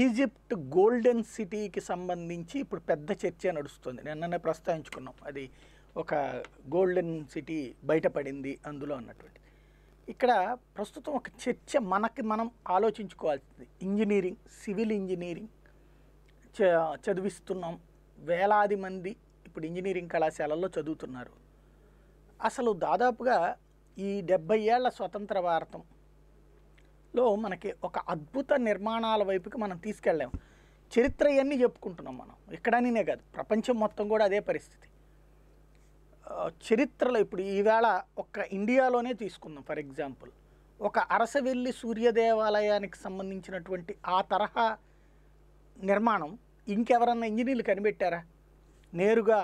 Egypt golden సిటీకి సంబంధించి ఇప్పుడు పెద్ద చర్చ నడుస్తుంది నిన్ననే ప్రస్తావించుకున్నాం అది ఒక గోల్డెన్ సిటీ బయటపడింది అందులో అన్నటువంటి ఇక్కడ ప్రస్తుతం ఒక చర్చ మనకి మనం ఆలోచించుకోవాల్సింది ఇంజనీరింగ్ సివిల్ ఇంజనీరింగ్ చదివిస్తున్నాం వేలాది మంది ఇప్పుడు ఇంజనీరింగ్ కళాశాలల్లో చదువుతున్నారు అసలు దాదాపుగా ఈ డెబ్బై ఏళ్ల స్వతంత్ర భారతం లో మనకి ఒక అద్భుత నిర్మాణాల వైపుకి మనం తీసుకెళ్ళాము చరిత్ర ఇవన్నీ చెప్పుకుంటున్నాం మనం ఇక్కడనే కాదు ప్రపంచం మొత్తం కూడా అదే పరిస్థితి చరిత్రలో ఇప్పుడు ఈవేళ ఒక్క ఇండియాలోనే తీసుకుందాం ఫర్ ఎగ్జాంపుల్ ఒక అరసవెల్లి సూర్యదేవాలయానికి సంబంధించినటువంటి ఆ తరహా నిర్మాణం ఇంకెవరన్నా ఇంజనీర్లు కనిపెట్టారా నేరుగా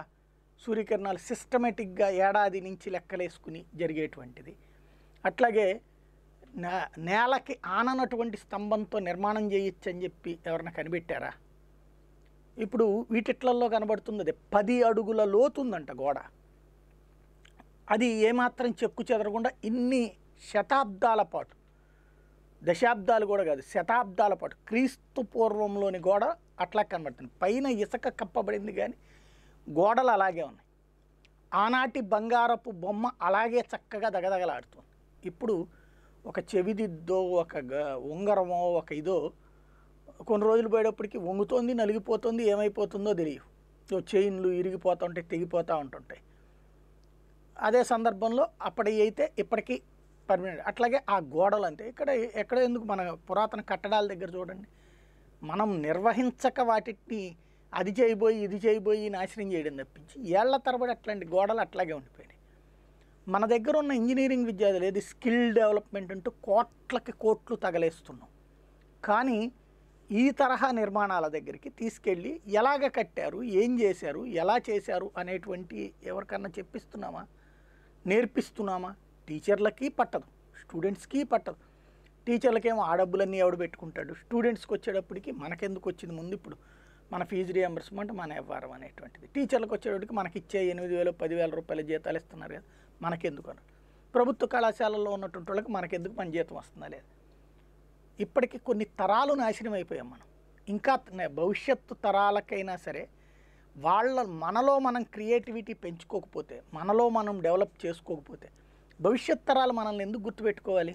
సూర్యకిరణాలు సిస్టమేటిక్గా ఏడాది నుంచి లెక్కలేసుకుని జరిగేటువంటిది అట్లాగే నేలకి ఆననటువంటి స్తంభంతో నిర్మాణం చేయొచ్చు అని చెప్పి ఎవరిన కనిపెట్టారా ఇప్పుడు వీటిట్లలో కనబడుతుంది అది పది అడుగుల లోతుందంట గోడ అది ఏమాత్రం చెక్కు చెదరకుండా ఇన్ని శతాబ్దాల పాటు దశాబ్దాలు కూడా కాదు శతాబ్దాల పాటు క్రీస్తు పూర్వంలోని గోడ అట్లా కనబడుతుంది పైన ఇసుక కప్పబడింది కానీ గోడలు అలాగే ఉన్నాయి ఆనాటి బంగారపు బొమ్మ అలాగే చక్కగా దగదగలాడుతుంది ఇప్పుడు ఒక చెవిదిద్దో ఒక ఉంగరమో ఒక ఇదో కొన్ని రోజులు పోయేటప్పటికి వంగుతోంది నలిగిపోతుంది ఏమైపోతుందో తెలియదు చైన్లు ఇరిగిపోతూ ఉంటాయి తెగిపోతూ ఉంటుంటాయి అదే సందర్భంలో అప్పటి అయితే ఇప్పటికీ పర్మినెంట్ అట్లాగే ఆ గోడలు అంతే ఇక్కడ ఎక్కడ ఎందుకు మన పురాతన కట్టడాల దగ్గర చూడండి మనం నిర్వహించక వాటిని అది చేయబోయి ఇది చేయబోయి నాశనం చేయడం తప్పించి ఏళ్ల తరబడి అట్లాంటి గోడలు అట్లాగే ఉండిపోయాయి మన దగ్గర ఉన్న ఇంజనీరింగ్ విద్యార్థులు ఏది స్కిల్ డెవలప్మెంట్ అంటూ కోట్లకి కోట్లు తగలేస్తున్నాం కానీ ఈ తరహా నిర్మాణాల దగ్గరికి తీసుకెళ్ళి ఎలాగ కట్టారు ఏం చేశారు ఎలా చేశారు అనేటువంటి ఎవరికన్నా చెప్పిస్తున్నామా నేర్పిస్తున్నామా టీచర్లకి పట్టదు స్టూడెంట్స్కి పట్టదు టీచర్లకేమో ఆ డబ్బులన్నీ ఎవడు పెట్టుకుంటాడు స్టూడెంట్స్కి వచ్చేటప్పటికి మనకెందుకు వచ్చింది ముందు ఇప్పుడు మన ఫీజు రియంబర్స్మెంట్ మన వ్యవహారం అనేటువంటిది టీచర్లకు వచ్చేటప్పటికి మనకి ఇచ్చే ఎనిమిది వేలు పదివేల రూపాయల జీతాలు ఇస్తున్నారు కదా మనకెందుకు అని ప్రభుత్వ కళాశాలల్లో ఉన్నటువంటి వాళ్ళకి మనకెందుకు పని జీతం వస్తుందా లేదు ఇప్పటికీ కొన్ని తరాలు నాశనం అయిపోయాం మనం ఇంకా భవిష్యత్తు తరాలకైనా సరే వాళ్ళ మనలో మనం క్రియేటివిటీ పెంచుకోకపోతే మనలో మనం డెవలప్ చేసుకోకపోతే భవిష్యత్ తరాలు మనల్ని ఎందుకు గుర్తుపెట్టుకోవాలి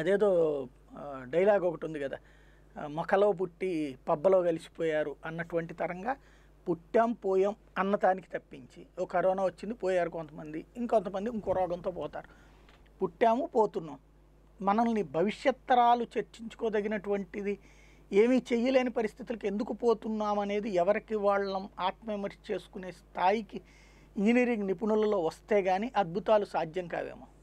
అదేదో డైలాగ్ ఒకటి ఉంది కదా మొక్కలో పుట్టి పబ్బలో కలిసిపోయారు అన్నటువంటి తరంగా పుట్టాం పోయాం అన్నదానికి తప్పించి ఓ కరోనా వచ్చింది పోయారు కొంతమంది ఇంకొంతమంది ఇంకో రోగంతో పోతారు పుట్టాము పోతున్నాం మనల్ని భవిష్యత్తరాలు చర్చించుకోదగినటువంటిది ఏమీ చేయలేని పరిస్థితులకు ఎందుకు పోతున్నాం అనేది ఎవరికి వాళ్ళం ఆత్మవిమర్శ చేసుకునే స్థాయికి ఇంజనీరింగ్ నిపుణులలో వస్తే కానీ అద్భుతాలు సాధ్యం కావేమో